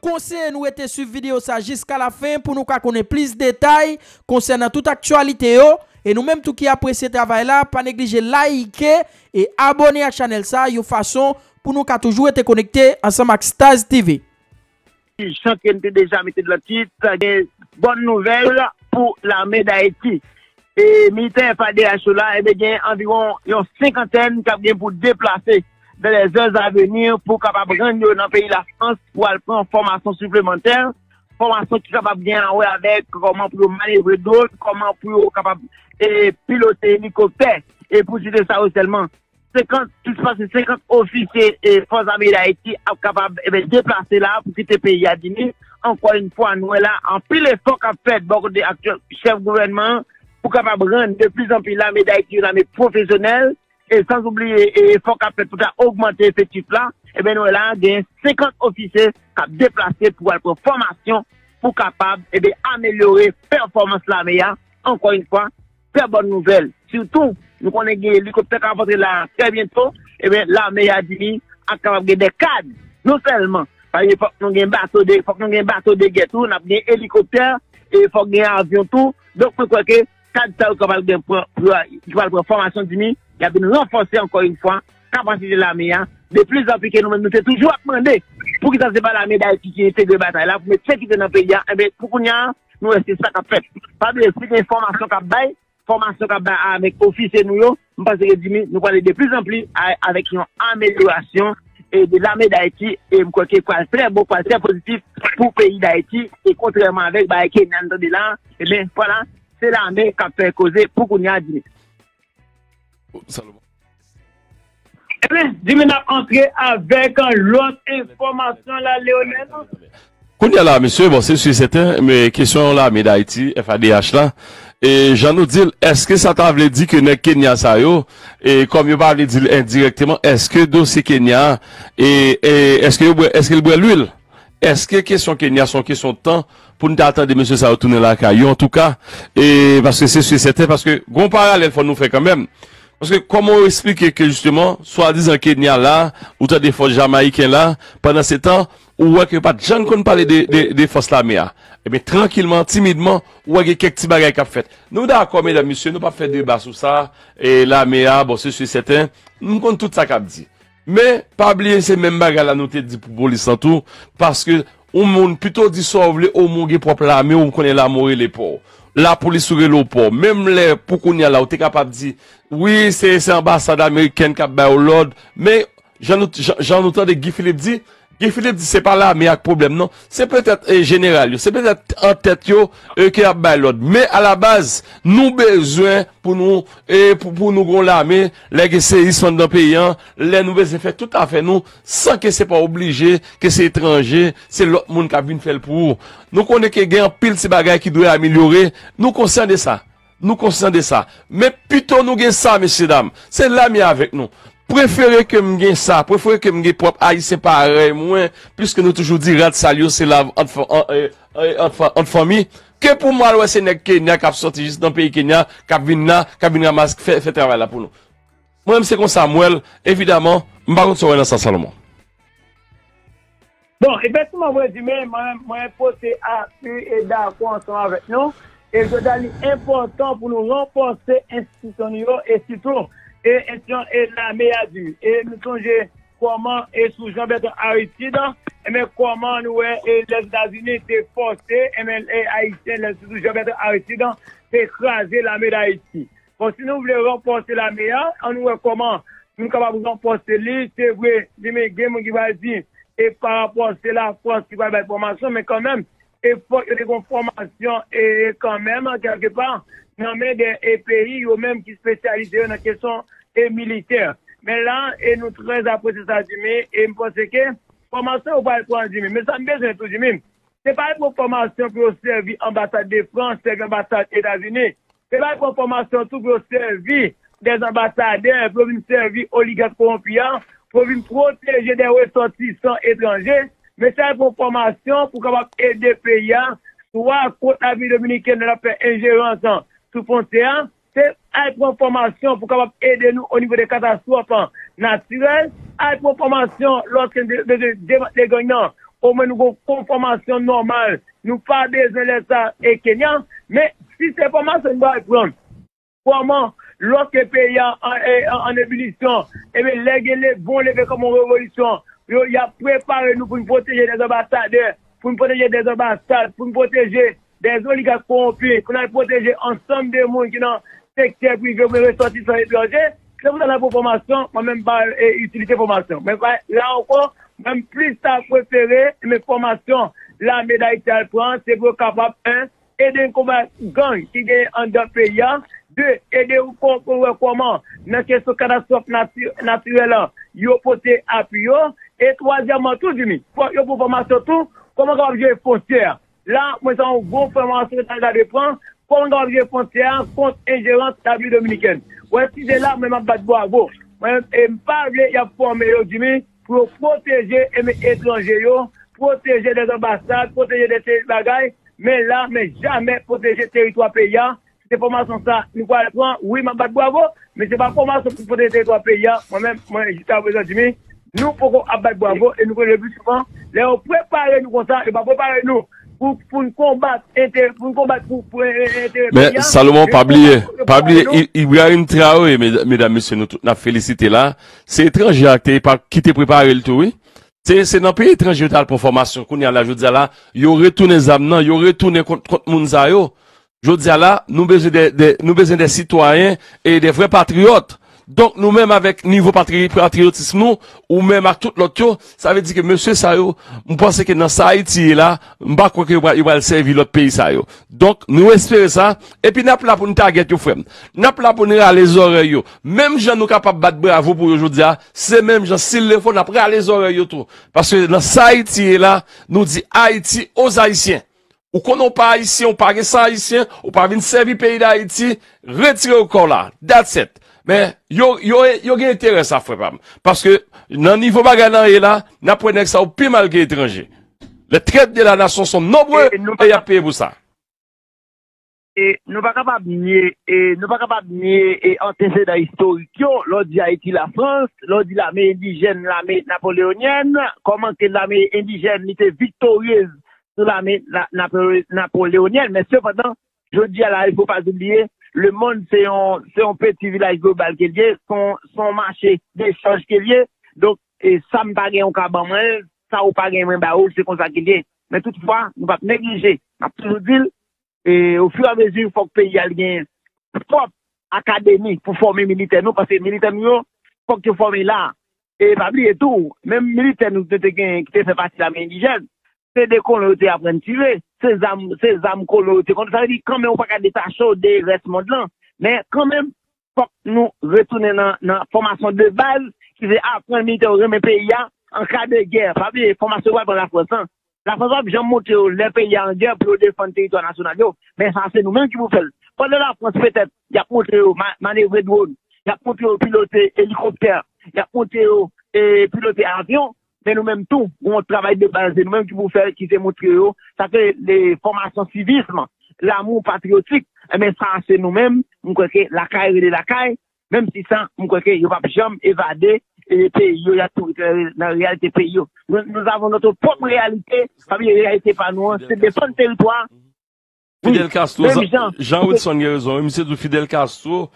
Konseye nou ete su videyo sa jiska la fin pou nou ka konen plis detay konsen nan tout aktualite yo. E nou menm tou ki apresye travay la pa neglije like e abone a chanel sa yo fason pou nou ka toujou ete konekte ansan mak Staz TV. Jank en te deja mette de la tit, sa gen bon nouvel pou la meda eti. E mi ten fade a sou la, e be gen anviron yon 50en kap gen pou deplase. de les heures à venir, pou kapab renne nou nan peyi la France, pou alpon formasyon suplementer, formasyon ki kapab gen anwe avek, koman pou manive d'on, koman pou kapab piloter helikopter, et pou jite sa ou selman. 50, tout se passe 50 ofis, et France Amélie d'Haïti, ap kapab, et eh ben, déplace la, pou kite peyi Yadini, ankwa yon pou anwe la, anpile fok ap fèd, bòk de chef gouvernement, pou kapab renne, de plus en plus la Amélie d'Haïti, yon ame profesyonel, E sans oubli, e fok apre pou ka augmente se tit la, e ben nou e la gen 50 ofise kap deplase pou alpo formation pou kapab e be ameliori performans la me ya. Anko yon fwa, pe bon nouvel. Soutou, nou konen gen helikopter kap ap fote la pre bientou, e ben la me ya di mi ak kap ap gen dekad. Nou selman, fok nou gen batode, fok nou gen batode gen tou, fok nou gen helikopter, fok nou gen avyon tou, donk pou kwa ke... Kade sa ou kapal kwen formasyon di mi, yade nou l'enfonse ankon yon fwa, kapansi de la me yon, de plis anpi ke nou men nou se toujou akmande, pou ki sa se pa la me da iti ki yon pek de batay la, pou me tse ki de nan pek ya, ebe koukoun ya, nou eske se pa kaprep. Pabè eske de formasyon kap bay, formasyon kap bay a amek ofise nou yo, mpansi ke di mi, nou pali de plis anpi, avek yon ameliorasyon, e de la me da iti, e mkwake kwa al pre mbo, kwa al pre pozitif, pou peyi da iti, e kontreman avek Se la men ka fè koze pou koun ya dine. Eh Dime nan kontre avèk an lòt informasyon la leonè. Koun ya la, monsè, bon, monsè, sè sè tè, mè kèsyon la mè d'Aiti, FADH la. E jan nou dil, eske satan vle di kène Kenya sa yo? E kom yo pa vle dil indirektèman, eske do se Kenya? E eske el bwe l'wil? Eske kèsyon Kenya son kèsyon tan? E jan nou dil, eske satan vle di kène Kenya sa yo? pou nou ta atan de M. Saotounelaka yo en touka, e baske se sui seten, baske goun parale el fò nou fè kèmèm, baske kòm ou esplikè ke justèman, swa dizan kènyal la, ou ta defos jamaikèn la, pèndan se tan, ou wakè pat jan kon palè defos la mè a, e bè tranquillman, timidman, wakè kek ti bagay kap fèt. Nou da akòmè da M. se nou pa fèt de basou sa, e la mè a, bò se sui seten, nou kon tout sa kap di. Mè, pa blè se men bagal anote di pou boli san tou, baske, Ou moun pito disov le ou moun gen prop la, me ou m konen la more le po. La polis soure lo po. Mem le pou konen la, ou te kapap di, oui, seye se ambasada Ameriken kap bay ou lod, me jan notan de Gifilip di, Gifilip di se pa la mi ak problem nan, se petet general yo, se petet an tet yo, e ke ap baylod. Me a la baz, nou bezwen pou nou, e pou pou nou gon la mi, le gese yiswan dan peyan, le nou bez efek tout afe nou, san ke se pa oblije, ke se etranje, se lot moun ka vin fel pou. Nou konen ke gen pil se bagay ki dwe amilyore, nou konsen de sa, nou konsen de sa. Me pito nou gen sa, messe dam, se la mi avek nou. Prefere ke mgen sa, prefere ke mgen pop a yi separe mwen, pwiske nou toujou di rad salyo se la an fomi, e, e, ke pou mwal wese nek kenya kap sotijist nan peyi kenya, kap vinna, kap vinna mask, fè travè la pou nou. Mwen mse kon Samuel, evidaman, mba gout sou rena san Salomon. Bon, epè sou mwen mwen di men, mwen mwen pote a tu e da kwa an ton avèk nou, e jwè dan li impotant pou nou renponsè institisyon yon, etitoum. E etyon e, e la mea di. E nou sonje koman e soujoum bete Haiti dan. E men koman nou e, e les Etats-Unis te fote. E men e Haitien les soujoum bete Haiti dan. Te krasi la mea de Haiti. Pon si nou vle ron fote la mea. An nou e koman nou kama vle ron fote li. Se vwe di me gen mongi wazi. E pa fote la fote ki wane bete poman son. Men kon menm. e yon kon formasyon e kanmèm an kèlke pan, yon mèdè e peri, yon mèm ki spesyalize yon an kesyon e militer. Mè lan, e nou trez aposè sa jimè, e mponsè kè, formasyon ou pa yon kon jimè, mè sa mbè jenè tou jimè, se pa yon kon formasyon pou yon servi ambasade de France, se pa yon kon formasyon tou pou yon servi des ambasade, pou yon servi oligat konpiyan, pou yon protèje de wè sorti san etranjè, Mè chè alpon formasyon pou kabap ede peya, sou wak kont la vi Dominikè nè la pe enjèranjan sou fontéan, chè alpon formasyon pou kabap ede nou ou nivou de katastrofe naturel, alpon formasyon lòs ke de gwenyan, ou mè nou kon formasyon normal, nou pa de zè lèta e kenyan, mè si se formasyon mè wè alpon, pou amman lòs ke peya an ebilisyon, e mè lè gen lè bon lève komon revolisyon, yo y ap prepare nou pou m proteje des obastade, pou m proteje des obastade, pou m proteje des oligak pou anpil, pou nan proteje ansam de moun ki nan sektel pou y febre ressorti san y proje, se m wana pou formation, m anmen bar utilite formation. Men kwa la ou kon, menm plis sa preferi, men formation, la meday tel pran, se kwa kapap, en, ede konwa gang ki genye an de pe ya, de, ede ou kon konwe koman, nan keso katastrof natyrela, yo pote ap yo, Et wazirman tout jimi, yo pou pouman sotou, pouman gavje fontyer. La, mwen san wou pouman sotou, tanda depran, pouman gavje fontyer, fonte ingerant tabli dominiken. Wè, si zè la, mwen mabat bo a go. Mwen mpavle ya pouman yo jimi, pou proteje eme etranger yo, proteje de zambastad, proteje de terit bagay, mwen la, mwen jamè proteje terit wapè ya, se pouman sotou sa, mwen kwa la pran, wè mabat bo a go, mwen se pa pouman sotou proteje terit wapè ya, mwen mwen jita wazirman jimi, Nou pou kon ap bat bo avon, e nou prene butouman, le ou prepare nou kon sa, e ba prepare nou, pou kon bat, pou kon bat, pou prene, Salomon Pablier, Pablier, i wye a yon trawe, medam, monsen nou, na felicite la, se etranje akte, ki te prepare l'tou, se nan pe etranje tal pou formasyon, koun yon la, jout zala, yon retoune zam nan, yon retoune kont moun zayo, jout zala, nou bezen de, nou bezen de sitwayen, e de fre patriot, Donk nou mèm avèk nivou patriotisme ou mèm ak tout lòt yo, sa vè di ke mèsyè sa yo, mwen pense ke nan sa Haiti e la, mwen bak wèk yo wèl servi lòt peyi sa yo. Donk nou espère sa, epi nap la pou nou ta get yo frem, nap la pou nou alè zorè yo, mèm jan nou kapap bat bravo pou yo joudia, se mèm jan sil lè fon apre alè zorè yo tou. Paske nan sa Haiti e la, nou di Haiti os Haitien, ou konon pa Haitien, ou pa gen sa Haitien, ou pa vin servi peyi da Haiti, retire ou kon la, that's it. Men, yo gen etere sa frepam. Paske nan nivou baga nan e la, nan prenek sa ou pi mal gen etrenger. Le tret de la nasyon son nobre, e ya peye pou sa. E nou baka pa biniye, e nou baka pa biniye, e ante se da historik yo, lodi a eti la Frans, lodi la me indijen, la me napoleonyen, koman ke la me indijen nite victoryez sou la me napoleonyen, men se patan, jodi ala e pou pa zumbiye, Le moun se yon peti vilay global ke liye, son manche non, de chanj ke liye, donk, e sa m bagay an ka ban mwen, sa ou bagay mwen ba ou, se kon sa ke liye. Men tout fwa, nou pa p neglije. A p tou nou dil, e ou fwi a vezu pou fok pe yal gen pop akademik pou fomi militernou, passe militernou pou fok yo fomi la. E pa bli etou, men militernou se te gen, se te fasi la mwen dijen, se de kon nou te apren ti ve. Se zanm kolote. Kon sa li kon men ou pa ka detache ou de ret mond lan. Men kon men, fok nou retounen nan formasyon de val ki ve apren milite ou reme pe ya an ka de ger. Fabi, formasyon wap an la Fransan. La Fransan, jom moter ou le pe ya an ger pou ou defante teritwa nasyonal yo. Men sa se nou men ki wou fel. Fok lè la Fransan, petèp, ya moter ou manevre drone, ya moter ou piloter helikopter, ya moter ou piloter avyon, Men nou menm tou, ou moun travay de banze nou menm ki moun fèl ki se moutri yo. Sa fèl, lè formasyon civisme, lè amou patriotik, men eh s'a anse nou menm. Mwen kweke lakay re de lakay, menm si san, mwen kweke yo pa pjom evade, pe yo yatou, nan realite pe yo. Nou avon noto poum realite, sa vi yon realite pa nou, se depon telpwa. Fidel Castro, Jean-Rudson Nguyenzon, msèdou Fidel Castro,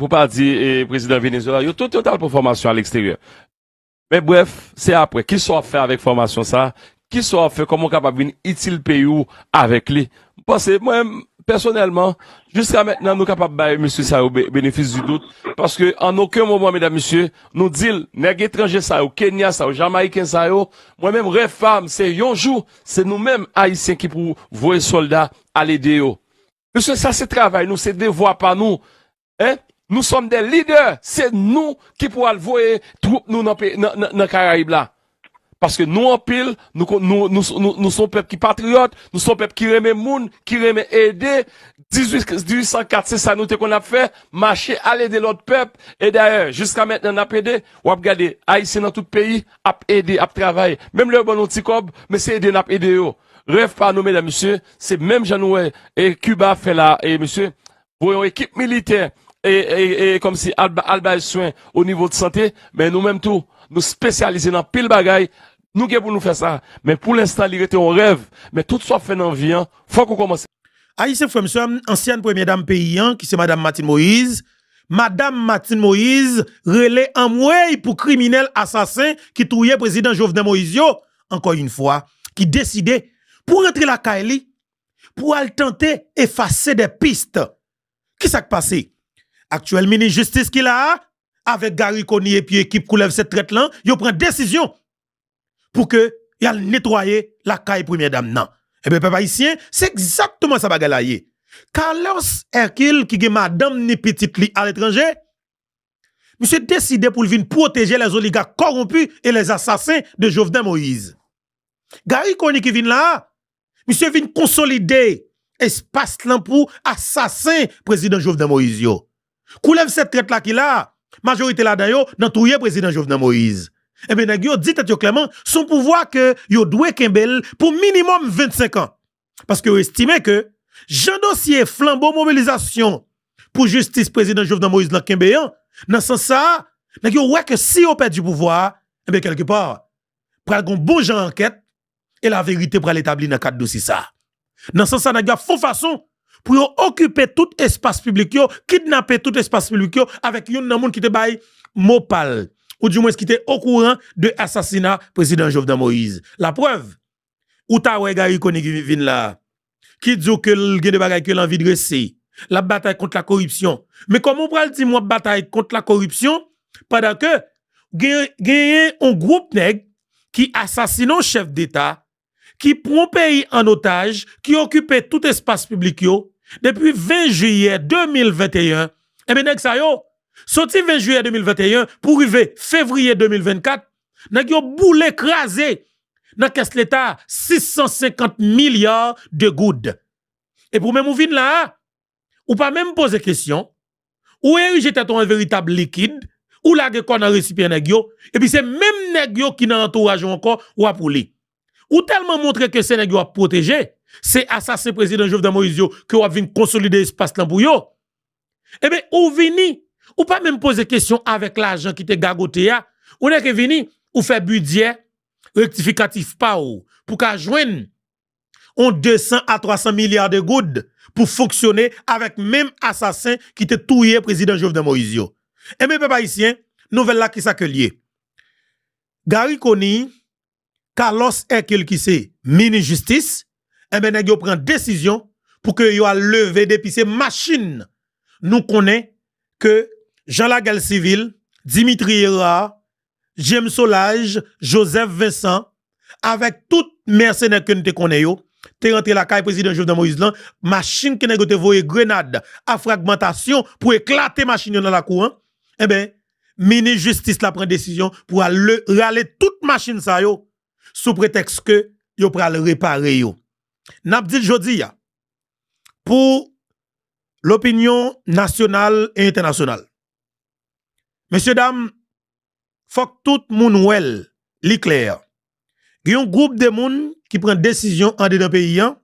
pou pa di eh, prezident Venezola, yo tout total performasyon al eksteryor. Men bref, se apre, ki so a fe avèk formasyon sa, ki so a fe komon kapap vin itil peyo avèk li. Mwen pense, mwen, personelman, jistra men nan nou kapap baye, monsi, sa yo, benefis di dout, paske an okè moun moun mèdam, monsi, nou dil, neg etranje sa yo, Kenya sa yo, Jamaiken sa yo, mwen mèm refam, se yonjou, se nou mèm aysen ki pou vwe soldat alè deyo. Monsi, sa se travay, nou se devwa pa nou, he? Nou som de lider, se nou ki pou alvoye troup nou nan Karayib la. Paske nou anpil, nou son pep ki patriot, nou son pep ki reme moun, ki reme ede. 1804 se sa nou te kon ap fe, mache ale de lout pep. E daer, jiska men nan ap ede, wap gade, aise nan tout peyi, ap ede, ap travay. Mem le bon nouti kob, mese ede nan ap ede yo. Rev pa anome la, mese, se mem janowe, e Kuba fe la, e mese, voyon ekip militey. et, et, comme si Alba est soin au niveau de santé, mais nous même tout, nous spécialisés dans pile bagaille, nous qui pour nous faire ça. Mais pour l'instant, il était un rêve. Mais tout soit fait dans vie, hein. faut qu'on commence. Aïssé Fremsom, ancienne première dame paysan, hein, qui c'est Madame Martine Moïse. Madame Martine Moïse, relais en mouille pour criminel assassin qui le président Jovenel Moïse, encore une fois, qui décidait pour entrer la Kaili, pour aller tenter effacer des pistes. Qui s'est passé? actuel ministre justice qui là, avec Gary Kony et puis équipe lève cette traite là, yo prend décision pour que il nettoyer la caille première dame Et eh bien, papa ici, c'est exactement ça bagaille Carlos Hercule qui est madame ni petite à l'étranger, monsieur décidé pour protéger les oligarques corrompus et les assassins de Jovenel Moïse. Gary Kony qui vient là, monsieur vient consolider espace là pour assassin président Jovenel Moïse Koulèv cette traite là qui là, majorité là d'ailleurs, dans tout président Jovenel Moïse. Eh bien, yo dit clairement, son pouvoir que yo doué Kembel pour minimum 25 ans. Parce que estimez que j'en dossier flambeau mobilisation pour justice président Jovenel Moïse dans Kembeyan, dans sens ça, vous yo ouais que si on perd du pouvoir, eh bien quelque part, pral gon bon enquête et la vérité pral l'établir dans cadre dossier ça. Dans sens ça n'a yo fausse façon pour occuper tout espace public, yo, kidnapper tout espace public yo, avec yon nan qui te mopal, ou du moins qui était au courant de du président Jovenel Moïse. La preuve, ou ta gari Koni qui la, là, qui dit que le de bagay que l'envie de dresser, la bataille contre la corruption. Mais comment on parle dire moi bataille contre la corruption, pendant que, gagne un groupe nèg qui assassine un chef d'État, qui prend pays en otage, qui occupait tout espace public depuis 20 juillet 2021, et eh bien, ça sorti 20 juillet 2021 pour arriver février 2024, nous avons boule écrasé dans l'État 650 milliards de goudes. Et pour même ou là, ou pas même poser question, ou est j'étais un véritable liquide, ou la qu'on a récipient et puis c'est même nèg qui n'a entourage encore ou à pour ou tellement montrer que Sénégal a protégé, c'est assassin président Jovenel Moïse qui a venu consolider l'espace Eh bien, ou ou pas même poser question avec l'argent qui te gagoté a, ou n'est que vini, ou fait budget rectificatif pas pour qu'à on 200 à 300 milliards de gouttes pour fonctionner avec même assassin qui te touillé président Jovenel Moïse. Eh bien, papa haïtien, nouvelle là qui s'accueille. Gary Conny, Carlos Ekel qui c'est mini justice, eh ben pris prend décision pour que yo a lever depuis ces machines. Nous connaît que Jean Lagel Civil, Dimitri Hera, James Solage, Joseph Vincent avec tout mercenaire que nous connaît yo, t'es rentré la caille président Jovenel Moïse Les machine qui a te grenade à fragmentation pour éclater machine dans la cour. Hein. Eh ben mini justice la prend décision pour aller râler toute machine ça yo sous prétexte que yo le réparer yo. jodia, dit pour l'opinion nationale et internationale. Messieurs dames, faut que tout le monde li Il y a un groupe de moun qui prend décision en dedans pays hein,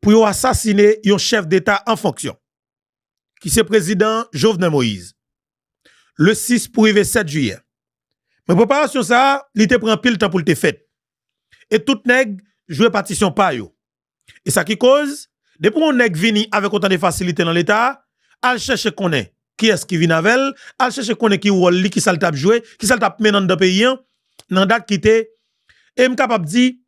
pour assassiner un chef d'État en fonction, qui le président Jovenel Moïse, le 6 pour 7 juillet. Mais préparation ça, il te prend pile temps pour te faire. Et tout nèg joue partition pas yo. Et ça qui cause, depuis qu'on nèg vini avec autant de facilité dans l'état, al chercher connaître qui est-ce qui vient avec elle, al chercher connaître qui rôle li qui ça t'a jouer, qui ça dans le pays dans hein. date qui était et capable dit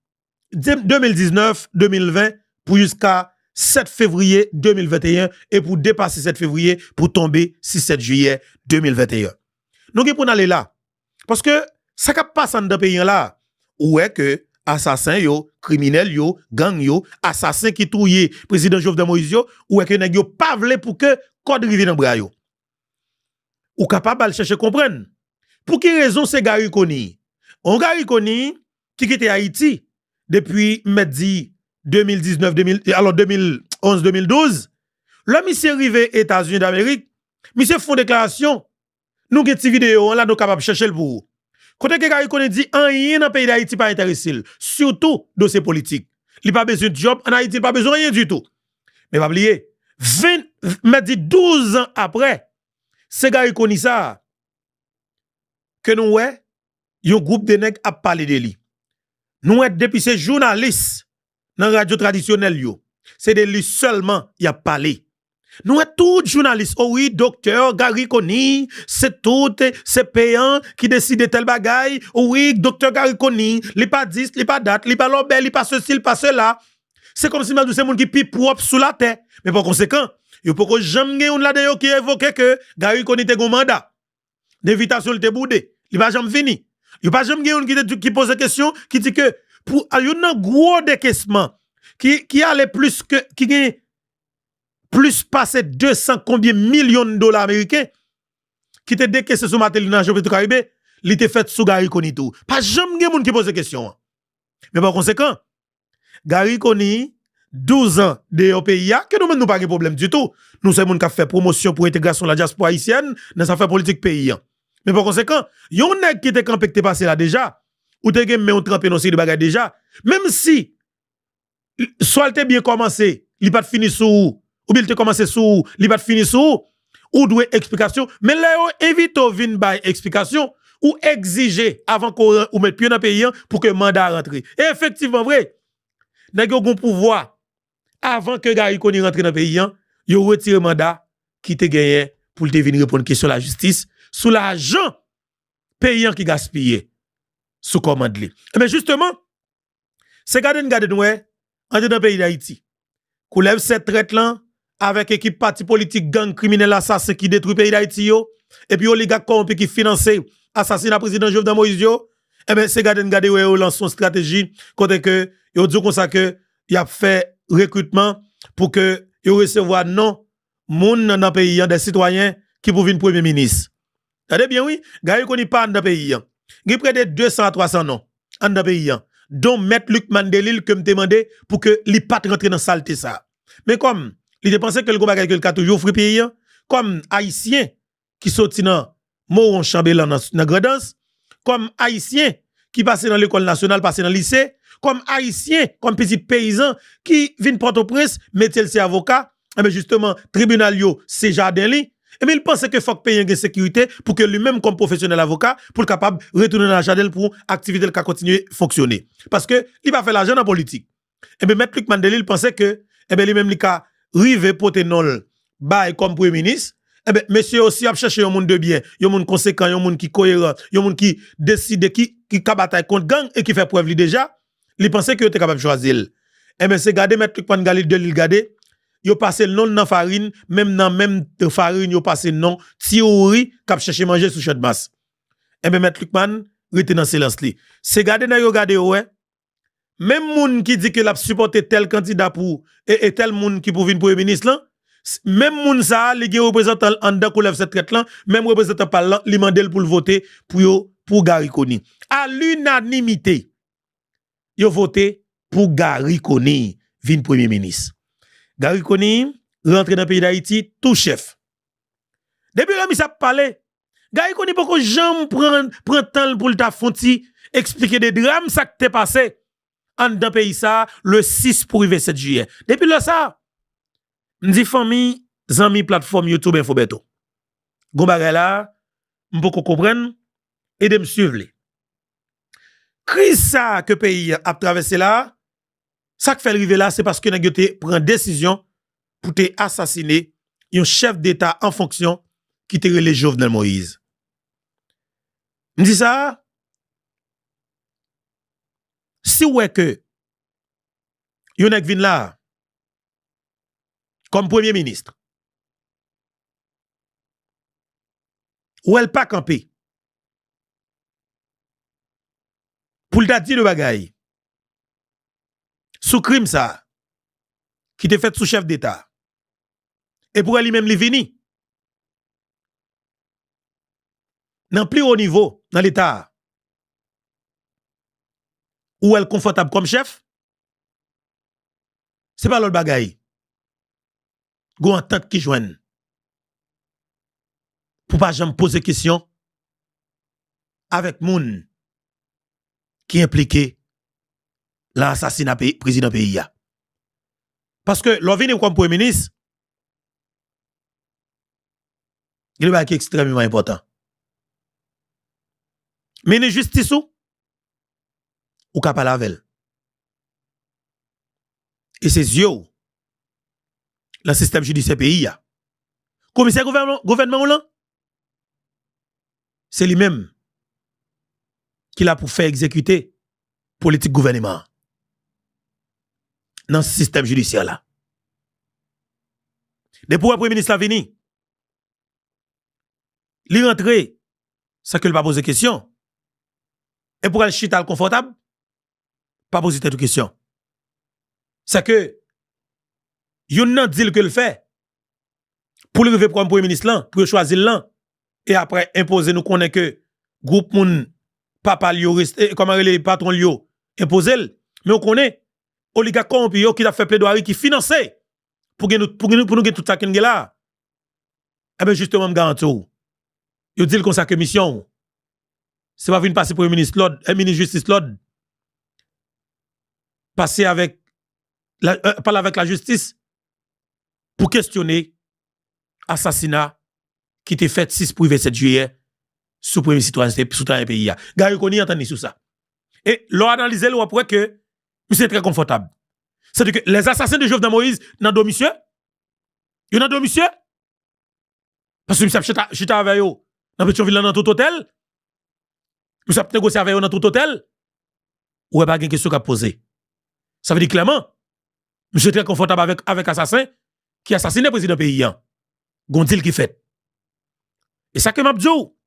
2019, 2020 pour jusqu'à 7 février 2021 et pour dépasser 7 février pour tomber 6 7 juillet 2021. Donc pour aller là parce que ça qui passe dans deux pays là, où est que assassin yo, criminel yo, gang yo, assassin qui le président Jovenel Moïse ou est que nèg yo pas pour que code rive dans bras yo. Ou capable de chercher comprendre. Pour quelle raison c'est Gary Koni? On Gary Koni qui quitte Haïti depuis midi 2019 2000, alors 2011 2012, le monsieur arrivé États-Unis d'Amérique, monsieur font déclaration nous avons une vidéo, là, nous sommes capables de chercher le pour. Quand quelqu'un qui dit, rien dans le pays d'Haïti pas intéressant surtout dossier politique. Il n'a pas besoin de job, en Haïti, il n'a pas besoin de rien du tout. Mais pas oublier, 20, mais 12 ans après, ces gars qui ça, que nous, ouais, un groupe de nègres a parlé de lui. Nous, depuis ces journalistes, dans la radio traditionnelle, c'est de lui seulement, il a parlé. Nous sommes tous journalistes. Oh oui, docteur, Gary c'est tout, c'est payant qui décide tel bagaille. Oh oui, docteur Gary Conny, il pas 10, il pas date, il pas l'obel, il pas ceci, il pas cela. C'est comme si c'est monde qui pi propre sous la terre. Mais par conséquent, il n'y pas jamais on la qui évoque que Gary Conny te un mandat. D'invitation, il te boudé. Il pas jamais fini. Il pas jamais qui, qui pose question, qui dit que, pour, il y un gros décaissement qui, qui allait plus que, qui plus passer 200 combien millions de dollars américains qui te décaissé sur Matélinan dans Petro caribé, il était fait sous Gary Koni tout. Pas jamais monde qui pose des question. Mais par conséquent, Gary Koni, 12 ans de pays, que nous nous pas de problème du tout. Nous sommes qui fait promotion pour l'intégration de la diaspora haïtienne dans sa affaire politique pays. Hein. Mais par conséquent, yon nèg qui te campé qui passé là déjà, ou te ont été trempé dans ce de bagages déjà, même si, soit bien commencé, il pas fini sous ou bien te commencé sous, li fini fini sous, ou doit explication. Mais là, évite de vin explication ou exiger avant qu'on ou mette pied dans le pays hein, pour que le mandat rentre. Et effectivement, vrai, n'a un pouvoir avant que Gary Koni rentre dans le pays, il hein, retire le mandat qui te gagné pour te venir répondre la question de la justice sous l'argent payant hein, qui gaspille sous commande. Mais eh ben, justement, c'est garder gardien garder nous en dans le pays d'Haïti. lève cette traite là, avec équipe parti politique gang criminel assassin qui détruit pays d'Haïti et puis oligarque corrompu qui finance assassinat président Jovenel Moïse et eh bien, c'est garden garder ou lance son stratégie côté que yo dit comme ça que y a fait recrutement pour que yo recevoir non moun dans pays des citoyens qui pour venir premier ministre. Regardez bien oui, gars qu'on y pas dans pays. Hein. Il près de 200 à 300 non, dans pays hein. dont M. Luc Mandelil que me demandé pour que li pas rentrer dans saleté ça. Mais comme il pensait que le gouvernement toujours comme haïtien qui sorti dans Moron chambelle dans la comme haïtien qui passait dans l'école nationale, passait dans le lycée, comme haïtien, comme petit paysan qui vient Port-au-Prince, mettait ses avocats, et eh bien justement, tribunal yo, c'est jardin et eh bien il pensait que faut payer une sécurité pour que lui-même, comme professionnel avocat, pour capable retourner dans la jardin pour activité qui continuer à fonctionner. Parce que, il va faire l'argent en politique. Et eh bien, M. Luc Mandeli, il pensait que, et bien, lui-même, il a rive Potenol baye comme premier ministre, eh ben, monsieur aussi a cherché un monde de bien, un monde conséquent, un monde qui cohérent, un monde qui décide qui qui bataille contre gang et qui fait preuve lui déjà, il pensait que était capable de choisir. Eh bien, c'est garder mettre truc galil de l'île garder, yo passé le nom dans farine, même dans même de farine yo passé nom a cherché à manger sous de masse. Eh ben mettre Lucman rete dans silence C'est garder dans yo garder ouais même moun qui dit que l'a supporté tel candidat pour et, et, tel moun qui pour venir premier ministre là, même moun ça, les représentant en dans cette traite là, même représentant parlant, li mandel pour le voter pour pour Gary Koni. À l'unanimité, yo voté pour Gary Koni, vin premier ministre. Gary Koni, rentré dans le pays d'Haïti, tout chef. Depuis là, il a parlé. Gary Koni, beaucoup de gens le temps pour le tafonti, expliquer des drames, ça qui t'est passé en dans pays ça le 6 pour arriver 7 juillet. Depuis là ça, m'di famille, zami, plateforme YouTube Infobeto. beto. bagay là, m'poko comprendre et de me suivre. Crise ça que pays a traversé là, ça qui fait arriver là, c'est parce que pris prend décision pour te assassiner un chef d'État en fonction qui te relève Jovenel Moïse. M'di ça, si ouais que yon vin là comme premier ministre ou elle pas campé pour le dit le sous crime ça qui te fait sous chef d'état et pour elle même li vini dans plus haut niveau dans l'état ou elle confortable comme chef, c'est pas l'autre bagaille. en tête qui joigne. Pour pas jamais poser question avec moun qui impliqué l'assassinat président pays Parce que l'on comme premier ministre, il est extrêmement important. Mais la justice ou? ou capable avec Et c'est yeux, le système judiciaire pays, commissaire gouvernement, gouvernement c'est lui-même qui l'a pour faire exécuter politique gouvernement dans ce système judiciaire là. pouvoirs le premier ministre vini, il rentre, ça qu'il pas poser question. Et pour aller chita confortable, pas poser cette question. C'est que, yon pas dit que le fait, pour le un premier ministre là, pour choisir là, et après imposer nous connaît que groupe moun, papa lio reste, eh, comment les patron lio, imposer mais on connaît, oligarque qui a fait plaidoyer, qui finance pour nous, pour nous, pour nous, tout ça qui là. Eh bien, justement, je garantis. ont dit comme ça que mission. C'est pas venu passer premier ministre Lord, un eh, ministre justice Lord passer avec euh, parler avec la justice pour questionner assassinat qui était fait 6 pour 27 juillet sous premier citoyen sous le pays. Gary Koni entendu sur ça. Et l'on analysé l'on que c'est très confortable. C'est-à-dire que les assassins de Jovenel Moïse dans deux monsieur, ils dans deux monsieur, parce que monsieur chita avec eux dans ville, dans tout hôtel, suis négocié avec eux dans tout hôtel, ou pas une question qu'à poser. Ça veut dire clairement, monsieur très confortable avec, avec assassin qui assassine le président pays. Hein. Gondil qui fait. Et ça que m'a dit, oh.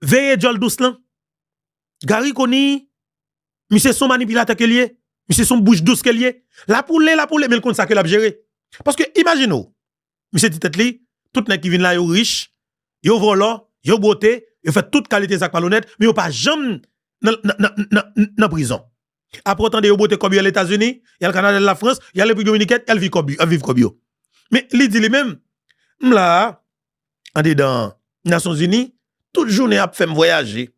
veillez Jol Douslan, Gary Koni, monsieur son manipulateur que lié, monsieur son bouche douce que lié, la poule, la poule, mais le compte ça que l'a géré. Parce que imaginez, monsieur dit li, tout le qui vient là, yo riche, yo volant, yo beauté, il fait toute qualité ça pas honnête, mais yo pas jamais dans la prison. Après, attendez, vous bottez comme les États-Unis, il y a le Canada, la France, il y a les Dominicaine, elle vit comme elle vit comme Mais il dit lui-même, là, on est dans les Nations Unies, toute journée, a fait voyager,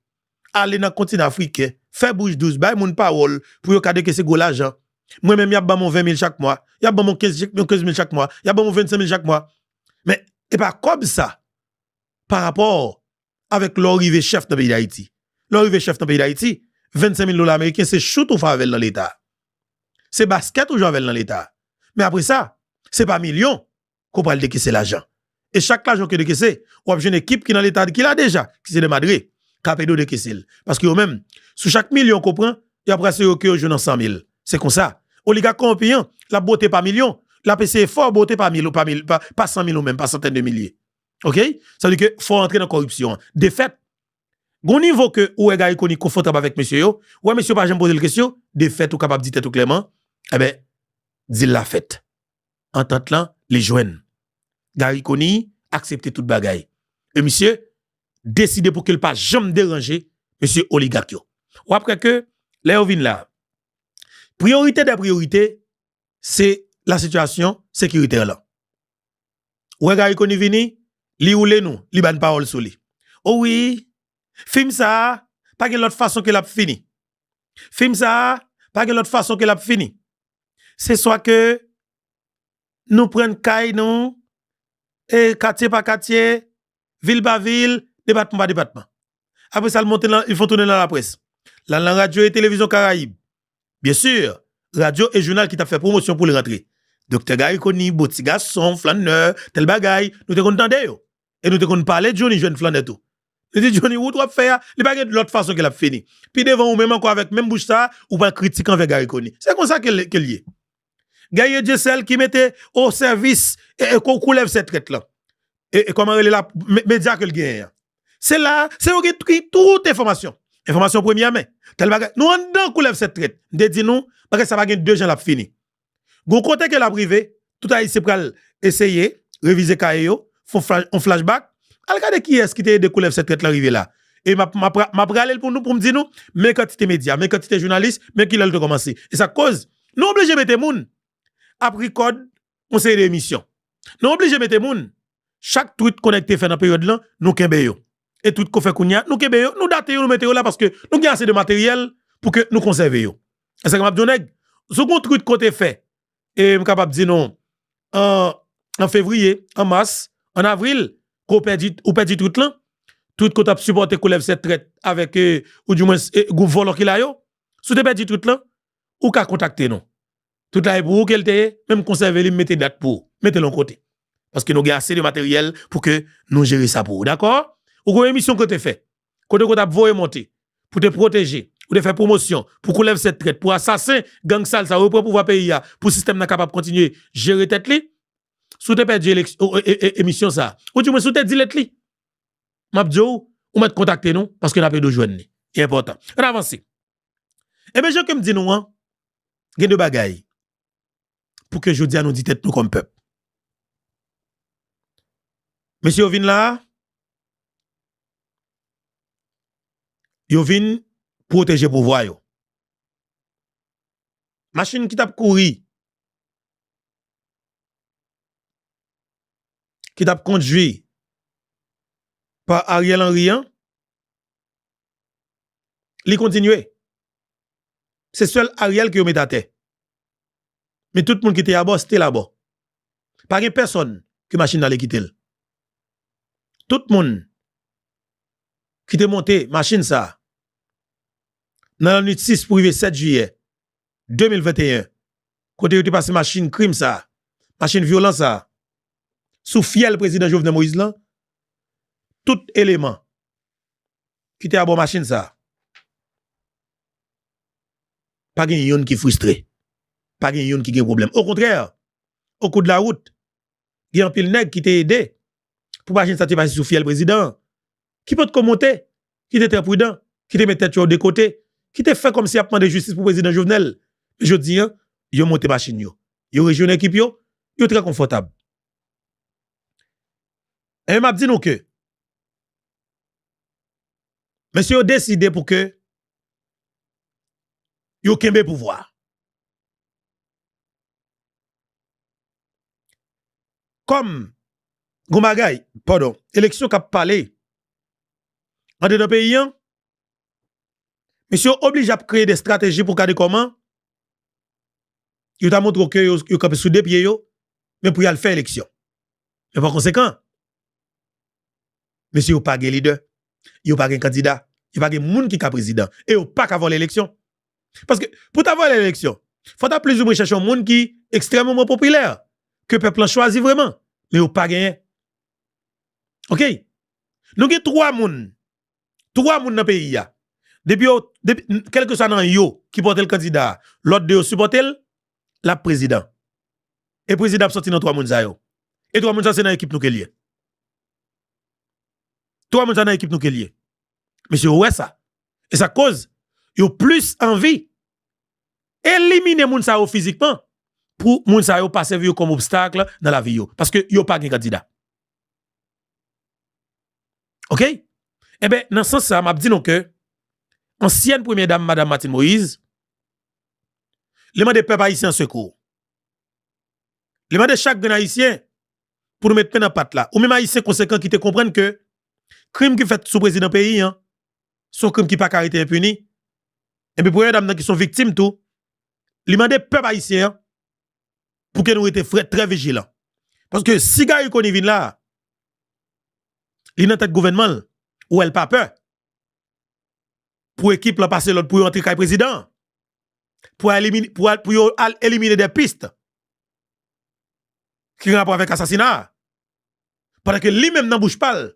aller dans le continent africain, faire bouche douce, bail mon parole, pour regarder que c'est gros l'argent. Moi-même, j'ai y a mon 20 000 chaque mois, j'ai y a mon 15 000 chaque mois, j'ai y 25 000 chaque mois. Mais, et pas comme ça, par rapport avec l'arrivée chef dans le pays d'Haïti. L'arrivée chef dans le pays d'Haïti, 25 000 dollars américains, c'est shoot ou favel dans l'État. C'est basket ou javel dans l'État. Mais après ça, c'est pas million qu'on peut décaisser c'est l'argent. Et chaque l'argent que de c'est, ou a une équipe qui dans l'État, qui l'a déjà, qui c'est de Madrid, Capedo de Parce que même, même sous chaque million qu'on prend, et après c'est presque je dans 100 000. C'est comme ça. Oligarque la beauté par million, la PC fort beauté par mille ou pas mille, pas, pas 100 000 ou même, pas centaines de milliers. OK? Ça veut dire qu'il faut entrer dans la corruption. Défaite, Goniveau niveau que ou est gars confortable avec monsieur yo, ouais monsieur pas j'aime poser la question, de fêtes ou capable de dire tout clairement, eh ben dit la fête. En tant là, les joignent. Gary Koni accepter toute bagaille. Et monsieur décider pour qu'il pas jamais déranger monsieur oligarque Ou après que les vin là. Priorité des priorité, c'est la situation sécuritaire là. Ou est gars vini, li ou le nous, li ban parole Oh oui, Film ça, pas de l'autre façon que l'a fini. Film ça, pas de l'autre façon que l'a fini. C'est soit que nous prenons caille nous, et quartier par quartier, ville par ville, département par département. Après ça, il faut tourner dans la presse. La, la radio et télévision Caraïbes. Bien sûr, radio et journal qui t'a fait promotion pour les rentrer. Docteur Gary Koni, Bouti Gasson, Flaneur, tel bagaille, nous te contentons. Et nous te parler de Johnny Jeune Flaneur tout. Il dit Johnny Wood, va faire, il pas de l'autre façon qu'elle a fini. Puis devant ou même encore avec même bouche ça, ou pas critique envers Gary C'est comme ça qu'elle est. Gary Jessel qui mettait au service et qu'on coulève cette traite là. Et comment elle est là, média qu'elle gagne. Hein. C'est là, c'est où qui toute information. Information première main. Tel Nous, on d'en coulève cette traite. De dit nous, parce que ça va gagner deux gens la fini. Gon côté qu'elle a privé, tout a essayé à essayer, réviser Kayo, e on flashback, Regardez qui est-ce qui a découvert cette tête l'arrivée là. Et m'a m'a m'a pour nous pour me dire mais quand tu média, mais quand tu journaliste, mais qui e a commencé. Et ça cause nous obligé mettre gens, après code on sait des émissions. Nous obligé mettre gens, chaque tweet connecté fait dans période là, nous kembe Et tout ce qu'on fait kounya, nous kembe yo, e nous date nous mettez là parce que nous avons assez de matériel pour que nous conservions. yo. Et ça m'a dit ce second tweet côté fait. Et m'capable dire non en février, en mars, en avril, vous perdit ou perdit tout là tout tu a supporté qu'on cette traite avec euh, ou du moins euh, volant qui là yo sous te perdit tout là ou qu'à contacter nous tout là pour ou qu'elle était même conserver les mettez date pour mettez l'en côté parce que nous avons assez de matériel pour que nous gérions ça pour d'accord ou une émission que tu fait côté tu t'a voyé monter pour te protéger ou de faire promotion pour qu'on cette traite pour assassin gang sale pour reprend pouvoir pays pour système n'a capable continuer gérer tête li sous te perdu oh, émission ça, ou tu me sous dit l'etli, m'a dit ou, on m'a contacté nous, parce que n'a pas de joindre. C'est important. On avance. Et eh bien, je me dit nous, hein, gen de bagaille, pour que je dis à nous dit tête nous comme peuple. Monsieur Yovin là, yo vin protéger pouvoir Machine qui t'a courir, ki tap konjvi pa Ariel en riyan, li kontinwe. Se sel Ariel ki yo me date. Me tout moun ki te yabo, ste yabo. Pari person ki masin nale kitel. Tout moun ki te monte masin sa, nan anit 6 pou rive 7 juye, 2021, kote yo te pase masin krim sa, masin violan sa, sous fiel président Jovenel Moïse tout élément qui était à bon machine ça, pas gen yon qui frustré, pas gen yon qui un problème. Au contraire, au coup de la route, il y a un pile qui t'a aidé pour machine ça sous fiel président qui peut te commenter, qui était prudent, qui te mettait de côté, qui te fait comme si a de justice pour président Jovenel. Je dis, a hein, monté monte machine yo. Yo région équipe yo, yo très confortable. Et m'a dit nous que monsieur a décidé pour que yo kembe pouvoir. Comme Goumagay, pardon, élection qui a parlé en deux pays, hein? monsieur oblige à créer des stratégies pour garder comment il t'a montré que yo capable sous des pieds mais pour y aller faire élection. Mais par conséquent, mais si vous pas de leader, vous pas de candidat, vous pas de monde qui est président, et vous pas l'élection. Parce que pour avoir l'élection, il faut plus ou moins chercher un monde qui est extrêmement populaire, que le peuple choisit vraiment, mais vous pas gagné. OK? Nous avons trois personnes, trois personnes dans le pays. Depuis, depuis quel que soit dans yo qui porte le candidat, l'autre de supporte la président. Et président sorti dans trois personnes. Et trois personnes, c'est dans l'équipe nous qui Trois monde dans l'équipe nous qu'elle est. Monsieur, ouais ça. Et ça cause, yo plus envie éliminer moun physiquement pour moun sa yo pas comme obstacle dans la vie Parce que yo pas de candidat. OK? Eh bien, dans ce sens, ça m'a dit non que ancienne première dame, Madame Martine Moïse, les mains des peuples haïtiens secours. Les mains de chaque haïtien pour nous mettre dans la patte là. Ou même haïtien conséquent qui te comprennent que crimes qui fait sous président pays, hein, sont crimes qui pas été punis, Et puis, pour les dames qui sont victimes, tout, lui des peuple haïtien hein, pour que nous soyons très vigilants. Parce que si sont venus là, il n'a pas de gouvernement, ou elle pas peur, pour équipe la passer l'autre pour entrer comme président, pour éliminer, pour, pour des pistes qui rapport avec assassinat. Pendant que lui-même n'en bouge pas,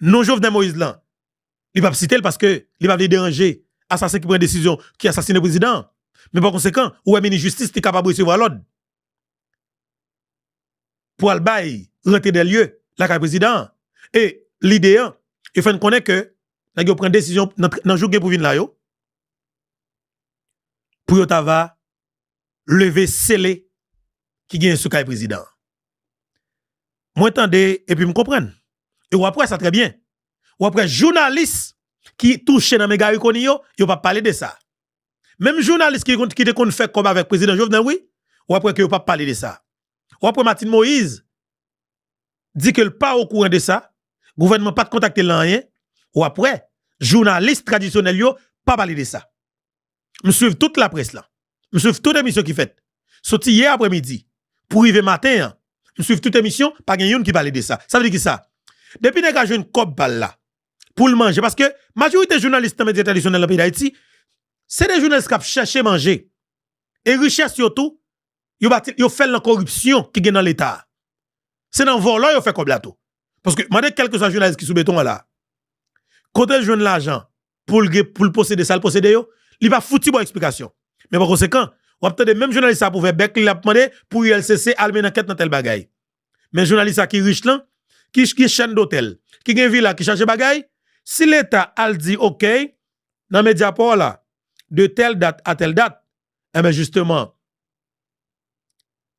non Jovenel Moïse là, il va citer parce que il va déranger assassin qui prend décision qui assassine le président. Mais par conséquent, où est ministre justice qui capable de recevoir l'ordre pour aller bail rentrer des lieux la le président et l'idée, il faut connaître que vous prenez prend décision dans jour pour venir là yo pour yo va lever scellé qui gagne sous le président. Moi, attendez, et puis me comprends. Et après ça très bien. Ou après journaliste qui touche dans méga ils yo pas parler de ça. Même journaliste qui qui te fait comme avec président Jovenel oui, ou après que yo pas parler de ça. Ou après Martin Moïse dit que pas au courant de ça, gouvernement pas de contacter rien, ou après journaliste traditionnel yo pas parler de ça. Je suis toute la presse là. Je suis toute émission qui fait. Sorti hier après-midi pour arriver matin, je hein. suis toute émission, pas personne qui parle de ça. Ça veut dire que ça depuis nèg a jeune cop balle là pour le manger parce que la majorité des journalistes dans médias traditionnels dans le pays d'Haïti, c'est des journalistes qui cherchent à manger. Et richesse surtout, Ils yo fait la corruption qui est dans l'état. C'est dans volant yo fait comme tout. Parce que malgré quelques journalistes qui sont béton là. Quand ils de l'argent pour le posséder ça le posséder Ils il pas foutu bonne explication. Mais par conséquent, ou être des mêmes journalistes pour faire bec, demandé pour ULCC une enquête dans tel bagaille. Mais journalistes qui riches là, qui qui chaîne d'hôtel, qui une villa, qui change bagay, si l'État al dit OK, dans mes là, de telle date à telle date, eh bien justement,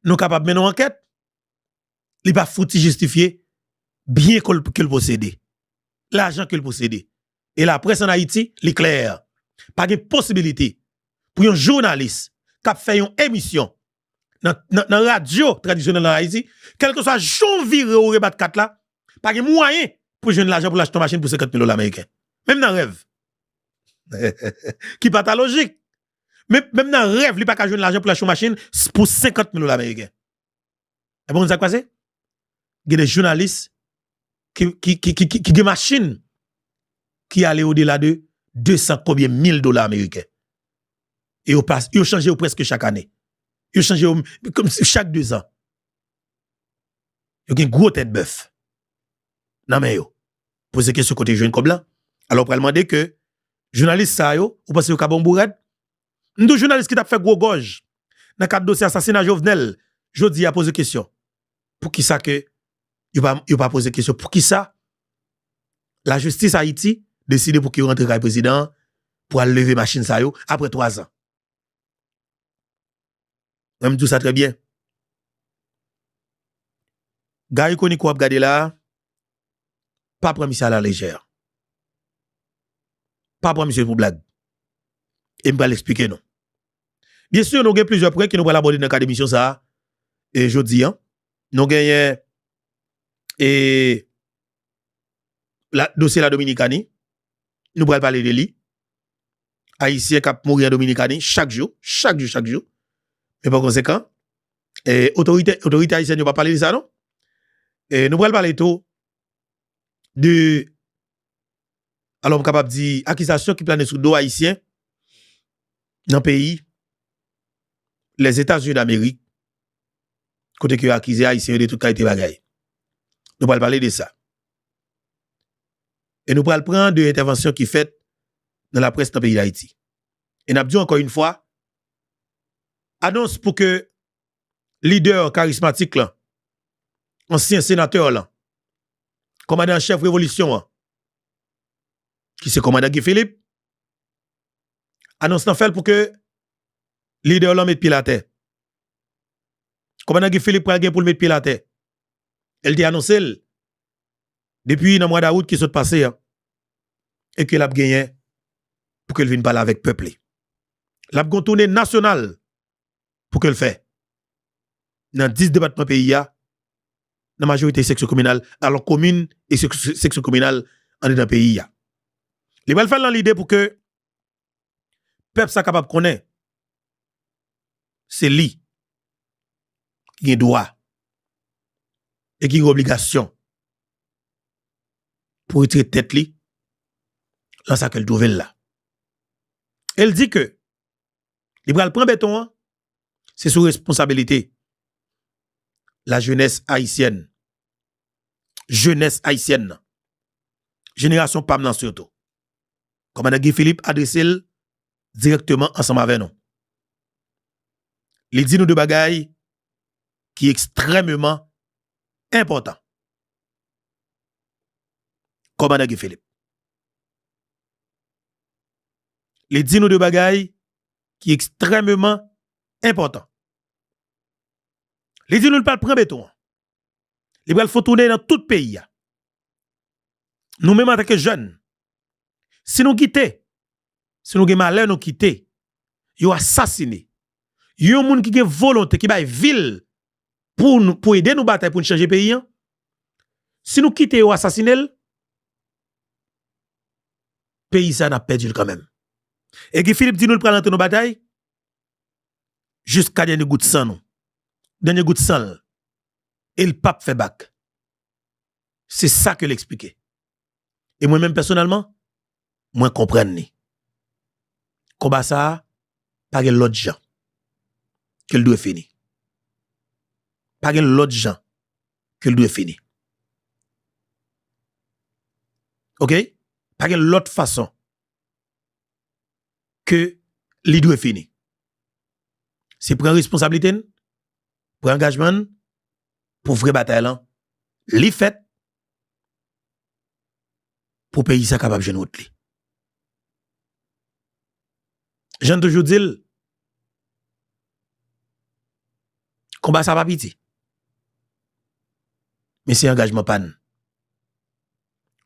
nous capables de mener une enquête, il pas fouti justifier bien qu'il possédait, l'argent qu'il possédait. Et la presse en Haïti, est a Pas de possibilité pour un journaliste qui fait une émission dans la radio traditionnelle en Haïti, quel que soit Jean ou Rebat 4 là, pas de moyen pour jeune l'argent pour l'acheter une machine pour 50 000 dollars américains. Même dans rêve. Qui pas ta logique. Même, même dans rêve, il pas qu'à jeune l'argent pour l'acheter une machine pour 50 000 dollars américains. Et bon, ça c'est? Il y a des journalistes qui, qui, qui, qui, qui, des machines qui allaient au-delà de 200 combien 1000 dollars américains. Et ils passe, ils changé presque chaque année. Ils ont changé comme chaque deux ans. Ils ont une grosse tête bœuf. Poser yo. Pose question côté jeune comme là. Alors pral demander que journaliste sa yo, ou pense yo ka bon Ndou journaliste qui t'a fait gros gorge dans quatre dossier assassinat Jovenel, jodi a pose question. Pour qui ça que il pas pas pa pose question pour qui ça? La justice Haïti décide pour qu'il rentre le président pour aller lever machine sa yo après trois ans. Même tout ça très bien. ni Koni a gade là, pas prendre ça à la légère. Pas prendre monsieur pour blague. Et me l'expliquer non. Bien sûr, nous avons plusieurs points qui nous pourrions aborder dans la cadre ça. Et je dis, hein, nous avons et la dossier la Dominicani. Nous allons parler de lui. Haïtien qui mourir en Dominicani chaque jour, chaque jour, chaque jour. Mais par conséquent, et autorité, autorité haïtienne ne va pas parler de ça, non? Et nous allons parler tout de akizasyon ki plane sou do Haitien nan peyi, les Etats-Unis d'Amérique, kote ki akize Haitien de tout kaiti bagaye. Nou pral pral de sa. E nou pral pran de intervensyon ki fet nan la pres nan peyi d'Haïti. E nabdou ankon yon fwa, anons pou ke lider karismatik lan, ansyen senatèr lan, commandant chef révolution, hein. qui c'est commandant Guy Philippe, annonce fait pour que leader l'homme mette pied à Commandant Guy Philippe pour le mettre pied la terre. Elle dit annoncé depuis le mois d'août qui s'est passé hein. et qu'elle a gagné pour qu'elle vienne parler avec le peuple. La tourné nationale pour qu'elle fait dans 10 départements pays hein la majorité section communale, alors commune et section communale en dans le pays. Les va faire l'idée pour que le peuple soit capable de connaître. C'est lui qui a droit et qui a obligation pour retirer tête li dans sa qu'elle trouve là. Elle dit que les bras prendre béton, hein, c'est sous responsabilité la jeunesse haïtienne jeunesse haïtienne. Génération PAM surtout. Commandant Guy Philippe adresse directement ensemble avec nous. Les dit de Bagay qui est extrêmement important. comme Guy Philippe. Les dit de Bagay qui est extrêmement important. Les dit nous ne pas prendre béton. Li pral faut tourner dans tout pays Nous-mêmes en tant que jeunes, si nous quittons, si nous malheur nous quittons yo assassiné. Yo moun qui gen volonté qui bay ville pour nous pour aider nous bataille pour changer pays. Si nous quittons yo assassiné, pays ça n'a perdu quand même. Et que Philippe dit nous pral entrer nos batailles jusqu'à dernier goutte sang nous. Dernier goutte de sang et le pape fait bac. C'est ça que l'explique. Et moi-même, personnellement, moi, comprends ni. Combat ça, par l'autre gens, qu'elle doit finir. Par l'autre gens, qu'elle doit finir. OK? Par l'autre façon, que l'idée doit finir. C'est une responsabilité, prendre engagement, pou vre batay lan, li fet, pou peyi sa kapab jen wote li. Jan toujou dil, kon ba sa papiti, men se yon gajman pan,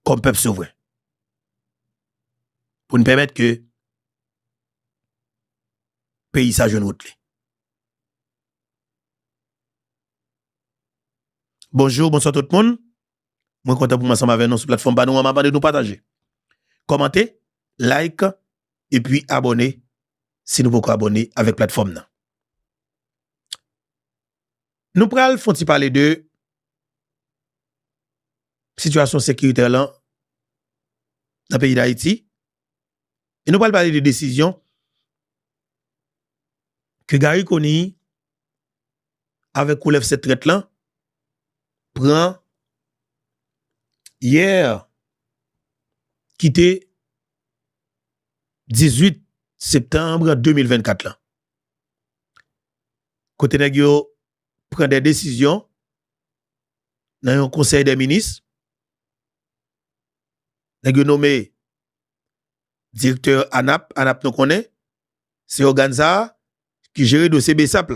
kon pep sou vwe, pou n'pemet ke, peyi sa jen wote li. Bonjour, bonsoit tout moun. Mwen konta pou mwen san mwen ven nou sou platform ba nou, mwen mwen mwen de nou pataje. Komante, like, e pi abone, si nou pou kon abone avek platform nan. Nou pral fonte pale de sitwasyon sekiriter lan nan peyi da Haiti. E nou pral pale de desisyon ki gari koni avek koulef se tret lan prend hier, était 18 septembre 2024 là. Kote des prend des décisions dans un conseil des ministres, on nommé directeur ANAP, ANAP nous connaît, c'est Organza qui gère le dossier Bsap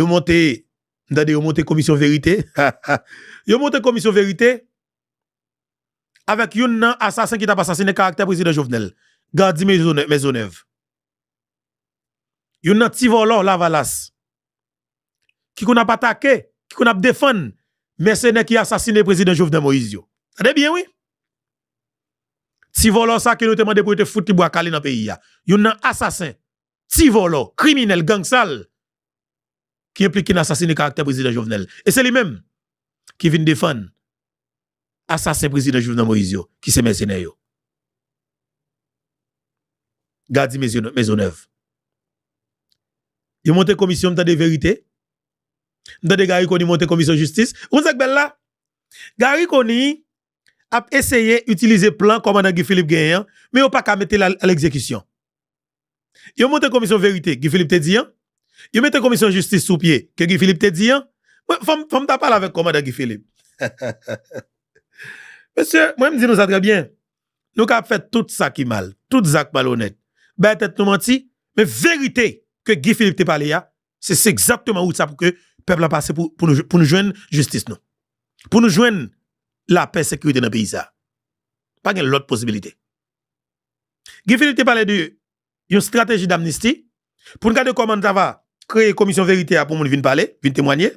Vous monté, vous yo monté commission vérité. yo monté commission vérité avec un assassin qui a assassiné le caractère président Jovenel. Gardi Maisonneuve. Yon nan ti volor la valas. Qui qu'on a attaqué, qui qu'on a défendu, mercenaire qui a assassiné président Jovenel Moïse. Tade bien, oui? Ti volant ça qui nous demandé pour te foutre bois calé dans le pays. nan assassin, ti criminel, gang sale qui impliqué dans l'assassinat caractère président Jovenel. Et c'est lui-même qui vient défendre assassin président Jovenel Moïse, qui c'est mercenaire. Gardez mes honneurs. Il monte commission de vérité. Dans des ont monté monte commission justice. Vous savez belle là. Gary Koni a essayé d'utiliser plan commandant Guy Philippe Gayen, mais il n'a pas qu'à mettre à l'exécution. Il une commission vérité. Guy Philippe te dit, hein? Yo la commission justice sous pied. Que Guy Philippe te dit, hein? Femme, femme parler parlé avec commandant Guy Philippe. Monsieur, moi, je me dis nous ça très bien. Nous avons fait tout ça qui mal, tout ça qui malhonnête. Ben, tête nous menti, mais vérité que Guy Philippe te parlé, hein? c'est exactement où ça pour que le peuple a passé pour, nous, pour nous joindre justice, non. Pour nous joindre la paix, et sécurité dans le pays, ça. Pas de l'autre possibilité. Guy Philippe te parlé de une stratégie d'amnistie pour nous garder comment ça va créer commission vérité pour moun viennent parler, viennent témoigner.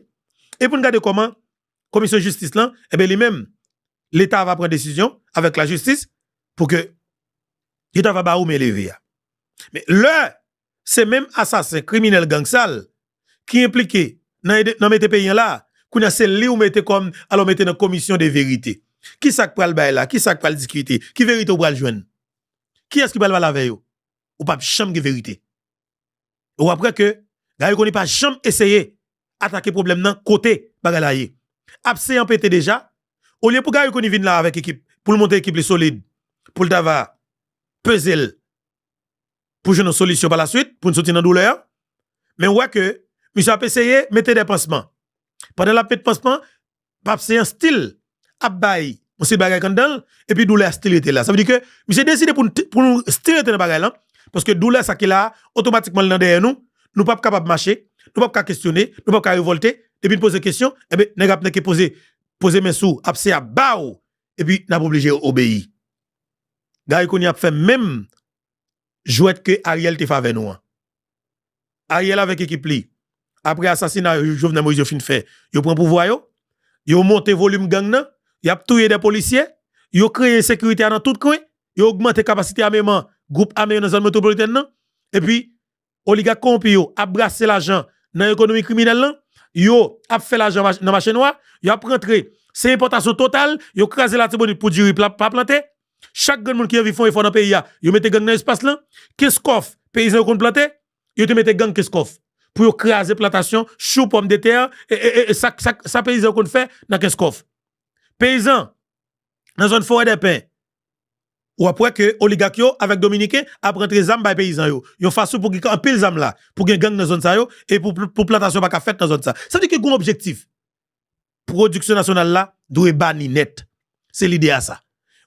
Et pour regarder comment commission justice là, eh bien lui-même, l'État va prendre décision avec la justice pour que l'État va pas élever. Mais là, c'est même assassin criminel gang sale qui impliqué dans dans pays là, qu'on c'est lui ou mette comme alors mette dans commission de vérité. Qui ça pral bail là, qui ça pral discuter, qui vérité ou pral joindre. Qui est-ce qui pral la veille ou pas chambre de vérité. Ou après que Gayo n'a pas jamais essayer attaquer problème nan côté bagalaye. Absé en pété déjà. Au lieu pour Gayo connaît venir là avec équipe pour monter équipe solide pour le tava puzzle pour jouer une solution par la suite pour nous soutenir dans douleur. Mais ouais que monsieur a essayé mettre des pansements. Pendant la pète pansement, pas c'est un style à bail monsieur bagay dans et puis douleur style était là. Ça veut dire que monsieur décidé pour nous style était dans la là parce que douleur ça qui là automatiquement dans derrière nous nous pas capable marcher, nous pas capable questionner, nous pas capable révolter, puis nous poser question, et eh bien nous que poser poser mes sous, abse à bao et puis n'a pas obligé obéir. Gary Kouni a fait même jouet que Ariel te avec nous. Hein. Ariel avec équipe li. Après assassinat Jovenel Moïse fin fait, yo prend pouvoir yo, yo monté volume gang nan, ont a tué des policiers, yo créé sécurité dans tout coin, yo augmenté capacité armement groupe armé dans zone métropolitaine et puis oligarque corrompu yo a brassé l'argent dans l'économie criminelle là, yo a fait l'argent dans marché noir, yo a rentré c'est importation totale, yo craser la tribune pour dire pas planter. Chaque grand monde qui a font effort dans pays ont yo mette gang dans espace là. Qu'est-ce qu'on paysan qu'on planter? Yo te mette gang qu'est-ce qu'off? pour craser plantation, chou pomme de terre et, ça ça, paysan qu'on fait dans qu'est-ce qu'off? Paysan dans une forêt de pain ou après que Oligakio avec dominicain a rentré zam bay paysan yo yon façon pour qu'il pile zam là pour qu'ils gagnent dans zone ça yo et pour pour plantation pas fait dans zone ça ça veut dire que un objectif production nationale là doit banni net c'est l'idée à ça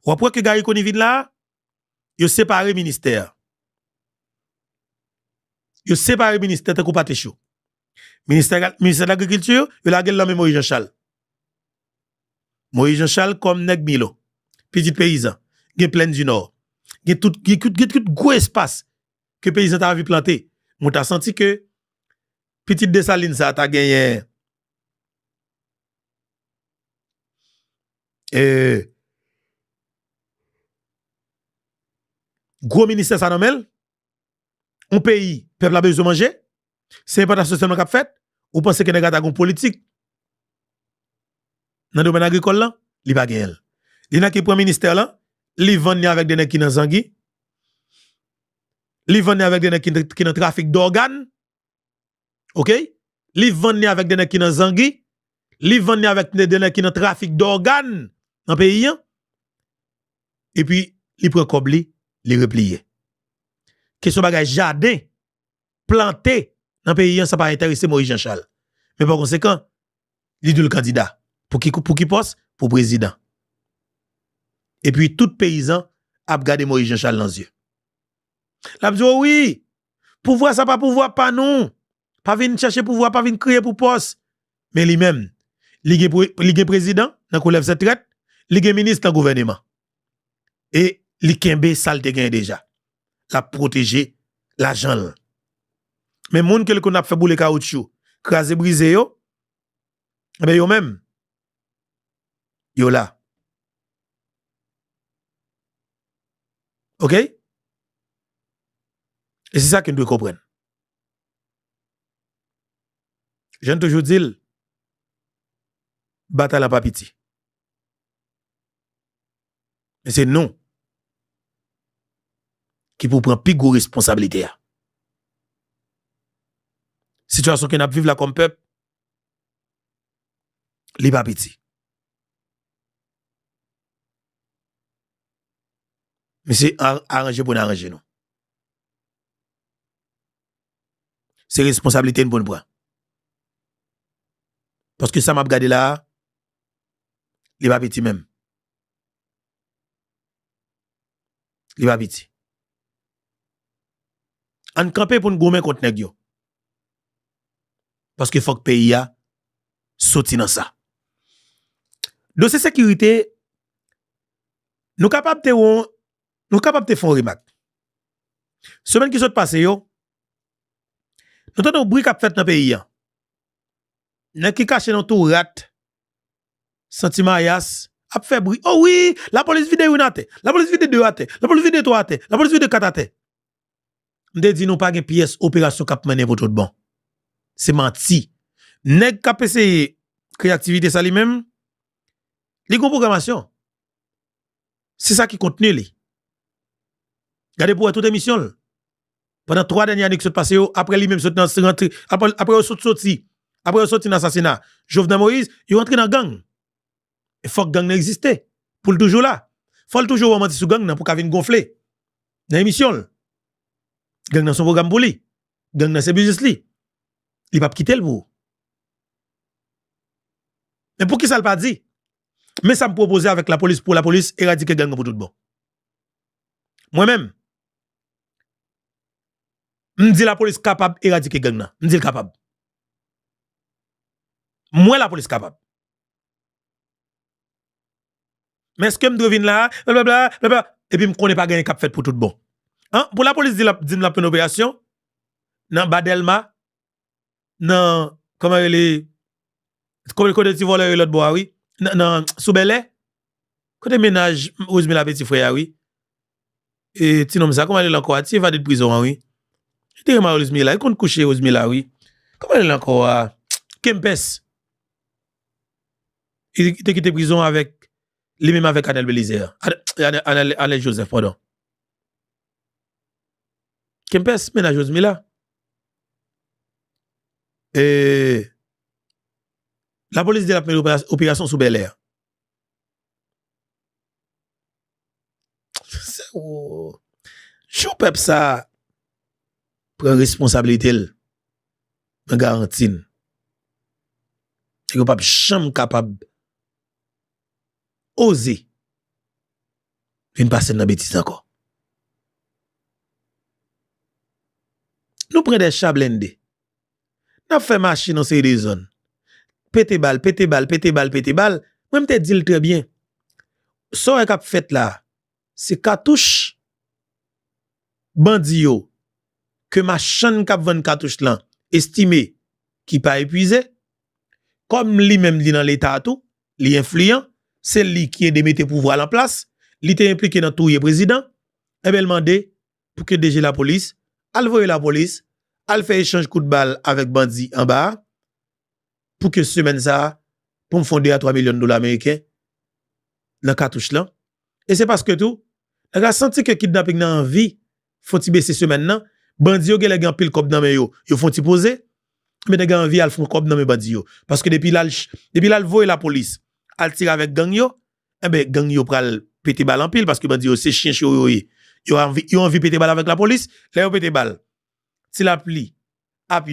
ou après que Gary vide là yo séparé ministère yo séparé ministère tant qu'on pas chaud ministère ministère de l'agriculture yo la gueule l'homme Moïse Jean Charles Moïse Jean Charles comme Negbilo, petit paysan gen pleine du nord, qui tout tout, gros espace que paysan ta vu planter. Mon ta senti que petite desaline, ça ta gagné euh gros ministère ça un pays peuple a besoin de manger c'est pas seulement a fait ou pensez que nèg ta gon politique dans le domaine agricole là li pas gagné il a un premier ministère là li vendre avec des nègres qui dans zangui. Li vendre avec des nègres qui dans trafic d'organes. OK? Li vendre avec des nègres qui dans zangui. Li vendre avec des nègres qui dans trafic d'organes dans pays Et puis li prend cobli li, replier. Question bagage jardin planté dans pays ça pas intéressé Maurice Jean-Charles. Mais par conséquent, il le candidat pour qui pour qui poste pour président. Et puis, tout paysan a regardé Moïse Jean-Charles dans les yeux. L'a dit, oh oui, pouvoir ça pas pouvoir pas non. Pas venir chercher pouvoir, pas venir crier pour poste. Mais lui-même, il est président dans le cette traite, il ministre dans le gouvernement. Et il kembe sale de déjà. La protéger l'argent. Mais moun que qu'on a fait bouler caoutchouc, craser briser yo, eh ben yo même. Yo là. Ok? E se sa ki nou e kopren. Je an toujou dil, bata la papiti. E se nou, ki pou pran pigou responsabilite a. Sityason ki nou ap viv la kompep, li papiti. mi se aranje pou nan aranje nou. Se responsabilite yon pou nou brin. Paske sa map gade la, li wap iti menm. Li wap iti. An kranpe pou nou goumen kontenek yo. Paske fok peyi ya, soti nan sa. Dosye sekirite, nou kapap te woun Nou kap ap te fon rimak. Semen ki sot pase yo, nou tan nou brou kap fet nan peyi ya. Nèk ki kache nan tou rat, sentima yas, ap fe brou, oh oui, la polis vide ou natte, la polis vide de ou atte, la polis vide de ou atte, la polis vide de kat atte. Mde di nou pagen piyes operasyon kap menen votot bon. Se manti. Nèk kap ese kreativite sa li men, li kon programasyon. Se sa ki kontenye li. Regardez pour toute émission. Pendant trois dernières années qui se passé, après lui-même, après après sorti, après sorti dans l'assassinat, Jovenel Moïse, il est rentré dans la gang. Et faut que gang n'existait. Pour toujours là. Faut toujours remonter sous gang pour qu'il gonfler. Dans l'émission. Gang dans son programme pour lui. Gang dans ses business lui, Il va pas quitter le bout. Mais pour qui ça le pas dit? Mais ça me proposait avec la police pour la police éradiquer gang pour tout bon. Moi-même, M di la polis kapab eradike gen nan. M di l kapab. Mwen la polis kapab. Men skye m drevin la, blablabla, blablabla, epi m konen pa gen y kap fèt pou tout bon. An, pou la polis di m la penopreasyon, nan Badelma, nan, koman y e li, koman y kote ti voler y lot bo awi, nan Soubele, kote menaj, m ozme la peti froy awi, e ti nom sa, koman y lan kwa, ti evade y prizor awi, Tekeman ozmi la, e kont kouche ozmi la, wii. Koman en lanko a? Ah, Kempes. Te kite prison avèk, li mèm avèk Anel Belizer. Anel Joseph, wò dan. Kempes mena ozmi la. E, la polis de la pèl opirasyon sou belè. Chou pep sa, Pren responsablite l, mè garantine. E gop ap chanm kap ap oze yon pasen na betis anko. Nou pre de chanm lende, nou fè machi nan se yon de zon, pete bal, pete bal, pete bal, pete bal, mè mte dil trebyen. Son ek ap fèt la, se katouche bandiyo ke ma chan kapvan katouch lan, estime ki pa epuize, kom li men li nan l'Etat ou, li enflian, sel li ki en demete pou vwa lan plas, li te implike nan tou ye prezident, e bel mande pou ke deje la polis, al voye la polis, al feye chanj kout bal avek bandi an ba, pou ke semen sa, pou m fondi a 3 milyon dola Ameriken, nan katouch lan, e se paske tou, aga santi ke kidnaping nan vi, fon ti besi semen nan, Bandi yo gen pile cop nan men yo, yo font ti poser. Mais les envie al font cop nan men bandi yo parce que depuis là depuis voye la police, al tire avec gang yo, eh ben gang yo pral pété balle en pile parce que bandi yo c'est chien chou yo. Yo envie yo envie péter balle avec la police, là yo pété balle. Si la pli, app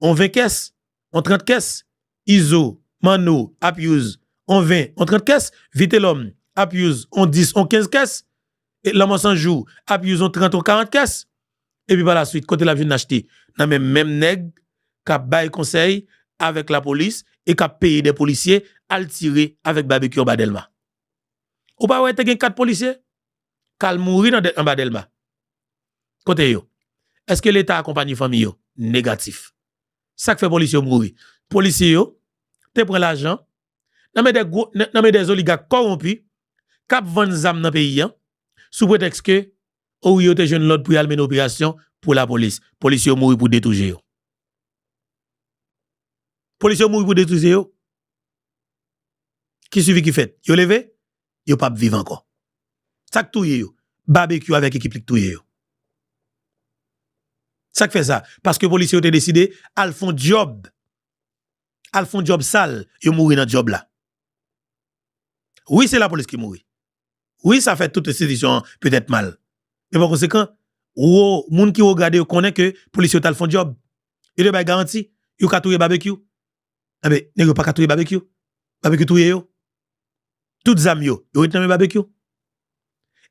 on 20 caisses, on 30 caisses, ISO, Mano, app on 20, on 30 caisses, vite l'homme, app on 10, on 15 caisses, et l'homme en 100 jours, on 30, ou 40 caisses. Et puis par la suite, côté la ville acheter, n'a même même nèg qui bail conseil avec la police et qui payé des policiers à le tirer avec barbecue en Badelma. Ou pas te gen quatre policiers qui mourir dans en Badelma. Côté yo. Est-ce que l'État accompagne famille yo? Négatif. Ça que fait policiers mourir. Policiers yo, te prend l'argent, nan met des des oligarques corrompus, cap vendent zam dans pays hein, sous prétexte que ou yo te jeune l'autre pour aller mener opération pour la police. Police mouri pour détruire. yo. Police mouri pour détruire. yo. Qui suivi qui fait? Yo levé? Yo pas vivre encore. Ça touye yo. Barbecue avec équipe qui touye yo. Ça fait ça parce que police policiers te décidé al font job. Al font job sale, yo mouri dans job là. Oui, c'est la police qui mourit. Oui, ça fait toute institution peut-être mal. Et par conséquent, les gens qui regarde connaît que police fait tal font job. Il de garantie, yo ka le barbecue. Ah ben, pas ka barbecue? barbecue. Barbecue Tout yo. Toutes zam yo, yo un barbecue.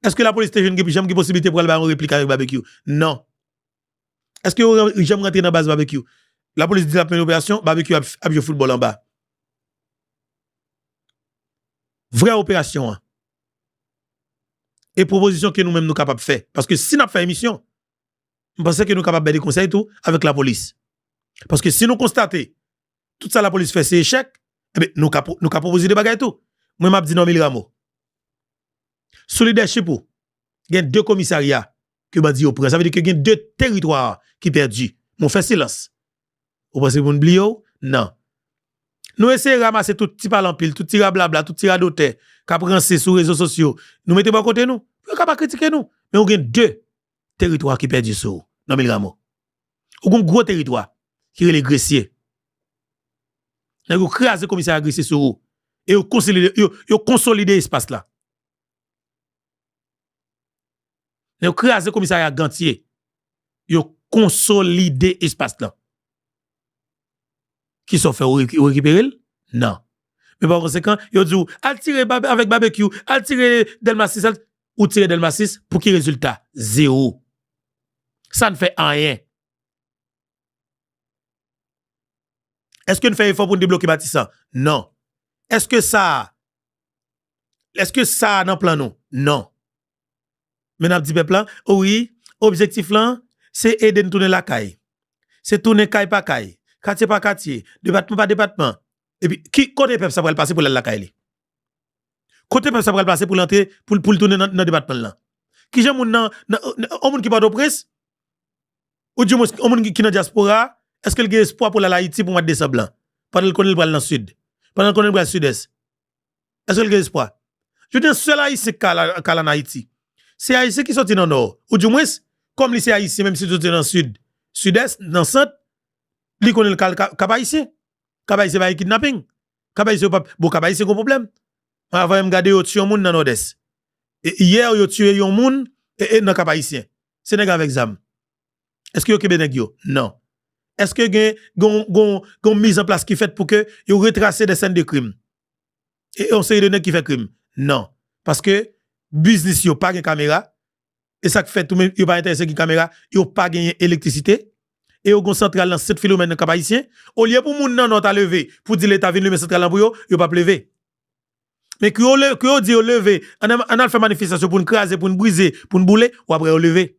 Est-ce que la police station qui jamais possibilité pour aller en réplique avec barbecue Non. Est-ce que yo jamais rentré dans base barbecue La police dit la première opération, barbecue a le football en bas. Vraie opération. Hein? et propositions que nous-mêmes nous capables de faire. Parce que si nous faisons émission, nous pensons que nous sommes capables de faire des conseils tout avec la police. Parce que si nous constatons tout ça la police fait, ses échecs, eh nous avons nous proposer des bagages tout. Moi, je dis non, mille rameaux. Sous leadership, il y a deux commissariats que je dis au prince. Ça veut dire qu'il y a deux territoires qui perdus. Mon fait silence. Vous pensez que vous oubliez? Non. Nous essayons de ramasser tout petit palampil, pile, tout tira blabla, tout petit radoté, qui sur les réseaux sociaux, nous mettez pas côté nous. Vous pouvez pas critiquer nous. Mais on a deux territoires qui perdent sur dans Milramo. On a un gros territoire qui est le on Vous avez créé le commissaire agressé sur vous. Et vous consolidé l'espace là. Vous créé le commissariat Gantier. Vous consolidé l'espace là. Qui sont fait récupérer? Non. Mais par conséquent, ils dit, al tirer avec barbecue, al tirer Delmasis, ou tirer Delmasis, pour qui résultat? Zéro. Ça ne fait rien. Est-ce que nous faisons effort pour débloquer Bâtissant? Non. Est-ce que ça, est-ce que ça dans plan nous? Non. Mais nous dit plan, oh oui, objectif là, c'est aider nous tourner la caille. C'est tourner caille par caille, quartier par quartier, département par département, qui ki kote pep sa pral pase pou pour aller li? Kote pep sa pral pase pou lante, pou, pou pour le tourner dans lan? Ki là moun nan, nan, nan o moun ki pa do presse? Ou di moun, qui est ki nan diaspora, a l a espoir pour la Haiti pour mettre des sablants Pendant qu'on est dans le sud? est dans pral sud-est? Est-ce qu'il y a espoir Je dis, seul Haïti qui est en Haïti. C'est Haïti qui sorti dans le nord. Ou du moins, comme les Haïti, même si est dans le sud, sud-est, dans le centre, les connaissent le cap haïtien. Kabay c'est pas kidnapping. Kabay c'est pas bon kabay c'est un problème. Avant même garder au tué moun dans nord Et Hier yo tué un moun et dans e, cap haïtien. Sénégal avec zam. Est-ce que yo Québec yo? Non. Est-ce que gon gon mise en place qui fait pour que yo retracer des scènes de crime? Et on sait de nèg qui fait crime. Non, parce que business yo pas de caméra et ça fait tout même yo pas intéressé qui caméra, yo pas gagné électricité et au central dans 7 philomène cap haïtien au lieu pour moun nan ta levé pour dire l'état vient le central pour yo yo pas levé mais que le que yo dit levé on a fait manifestation pour nous craser pour nous briser pour nous bouler ou après yo levé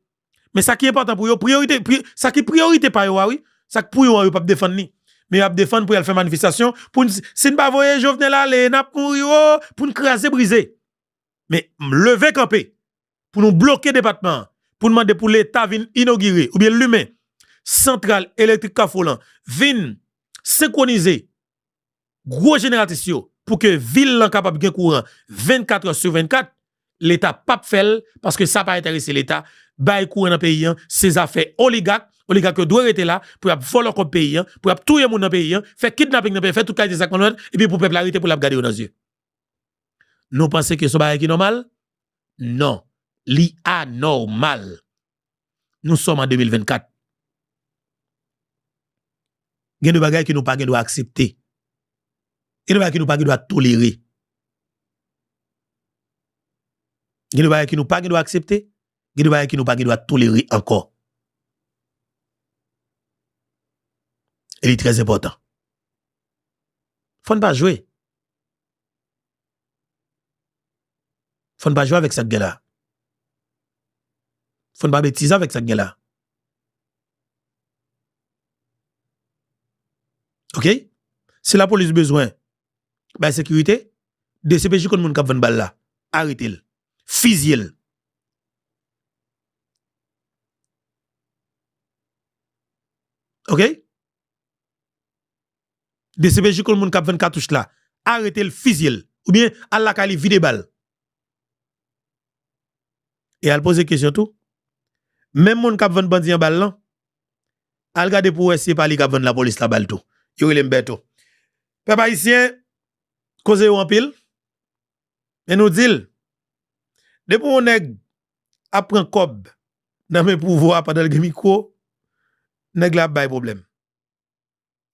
mais ça qui est important pour yo priorité ça qui priorité pa yo ah oui ça pour yo yo ah pas défendre ni mais yo défendre pour faire manifestation pour si ne pas voyer Jovenel aller n'ap mourir, oh, pour nous craser briser mais lever camper pour nous bloquer département pour demander pour l'État venir inaugurer, ou bien l'humain, centrale électrique Kafolan vin synchroniser gros générateurs pour que ville soit capable de courant 24 heures sur 24 l'État pas fait parce que ça pas intéressé l'État. Bail courant dans pays, ses hein, affaires oligarques, oligarques doivent rester là pour voler le pays, hein, pour tout le monde dans pays, hein, faire kidnapping dans pays, faire tout cas des et puis pour peuple arrêter pour la garder dans les yeux. Nous pensons que ce n'est pas normal? Non. Li anormal. Nous sommes en 2024 gen de bagay ki nou pa gen do aksepte. Gen nous pas ki tolérer. pa gen do tolere. Gen de bagay ki nou pa gen do aksepte. Gen de bagay ki nou pa gen do tolere encore. El est très important. Faut ne pas jouer. Faut ne pas jouer avec cette gueule-là. Faut ne pas bêtiser avec cette gueule-là. Ok? Si la polis bezwen ba sekurite, de sepejikon moun kapven bal la, arete l, fizye l. Ok? De sepejikon moun kapven katouche la, arete l, fizye l, ou bien al la ka li vide bal. E al pose kese tou, men moun kapven bandyan bal lan, al gade pou esye pali kapven la polis la bal tou. Yorile mbeto. Pe pa isyen, koze yo anpil, men nou dil, depo moun neg, apren kob, nan me pouvo apadel gemiko, neg la bay probleme.